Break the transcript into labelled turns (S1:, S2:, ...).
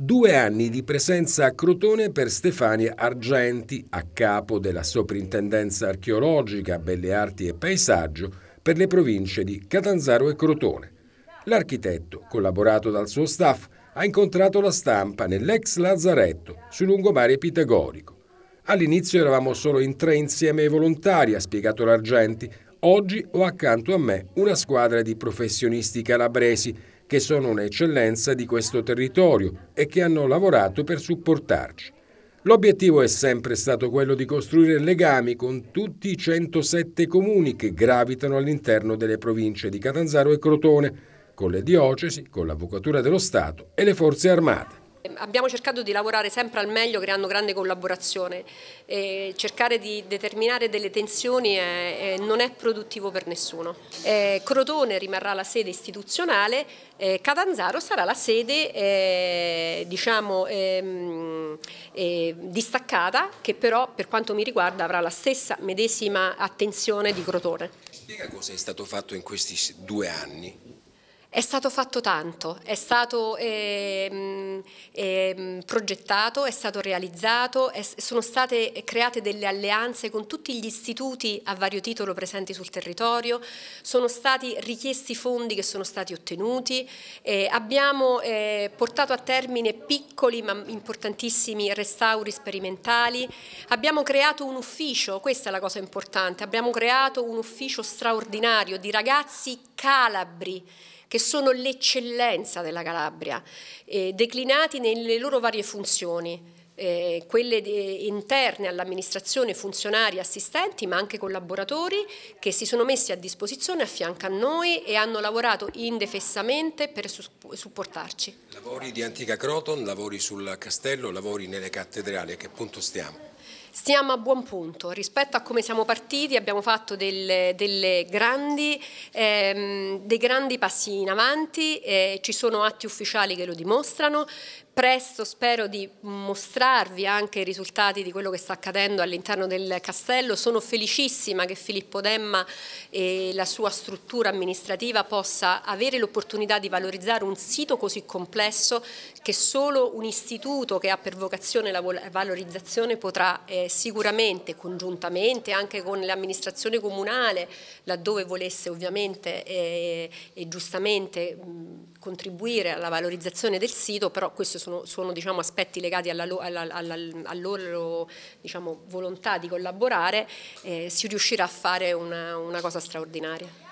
S1: Due anni di presenza a Crotone per Stefania Argenti, a capo della Soprintendenza archeologica, Belle Arti e Paesaggio per le province di Catanzaro e Crotone. L'architetto, collaborato dal suo staff, ha incontrato la stampa nell'ex lazzaretto sul lungomare pitagorico. All'inizio eravamo solo in tre insieme ai volontari, ha spiegato l'Argenti. Oggi ho accanto a me una squadra di professionisti calabresi che sono un'eccellenza di questo territorio e che hanno lavorato per supportarci. L'obiettivo è sempre stato quello di costruire legami con tutti i 107 comuni che gravitano all'interno delle province di Catanzaro e Crotone, con le diocesi, con l'Avvocatura dello Stato e le forze armate.
S2: Ehm, abbiamo cercato di lavorare sempre al meglio creando grande collaborazione, e cercare di determinare delle tensioni è, è, non è produttivo per nessuno. Eh, Crotone rimarrà la sede istituzionale, e eh, Catanzaro sarà la sede eh, diciamo, ehm, eh, distaccata che però per quanto mi riguarda avrà la stessa medesima attenzione di Crotone.
S3: Spiega cosa è stato fatto in questi due anni
S2: è stato fatto tanto, è stato eh, eh, progettato, è stato realizzato, è, sono state create delle alleanze con tutti gli istituti a vario titolo presenti sul territorio, sono stati richiesti fondi che sono stati ottenuti, eh, abbiamo eh, portato a termine piccoli ma importantissimi restauri sperimentali, abbiamo creato un ufficio, questa è la cosa importante, abbiamo creato un ufficio straordinario di ragazzi calabri, che sono l'eccellenza della Calabria, eh, declinati nelle loro varie funzioni. Eh, quelle di, interne all'amministrazione, funzionari, assistenti, ma anche collaboratori che si sono messi a disposizione a fianco a noi e hanno lavorato indefessamente per su, supportarci.
S3: Lavori di Antica Croton, lavori sul castello, lavori nelle cattedrali, a che punto stiamo?
S2: Stiamo a buon punto, rispetto a come siamo partiti abbiamo fatto delle, delle grandi, ehm, dei grandi passi in avanti, eh, ci sono atti ufficiali che lo dimostrano, presto spero di mostrarvi anche i risultati di quello che sta accadendo all'interno del castello. Sono felicissima che Filippo Demma e la sua struttura amministrativa possa avere l'opportunità di valorizzare un sito così complesso che solo un istituto che ha per vocazione la valorizzazione potrà eh, sicuramente congiuntamente anche con l'amministrazione comunale, laddove volesse ovviamente eh, e giustamente mh, contribuire alla valorizzazione del sito, però questi sono, sono diciamo, aspetti legati alla, alla, alla, alla loro diciamo, volontà di collaborare, eh, si riuscirà a fare una, una cosa straordinaria.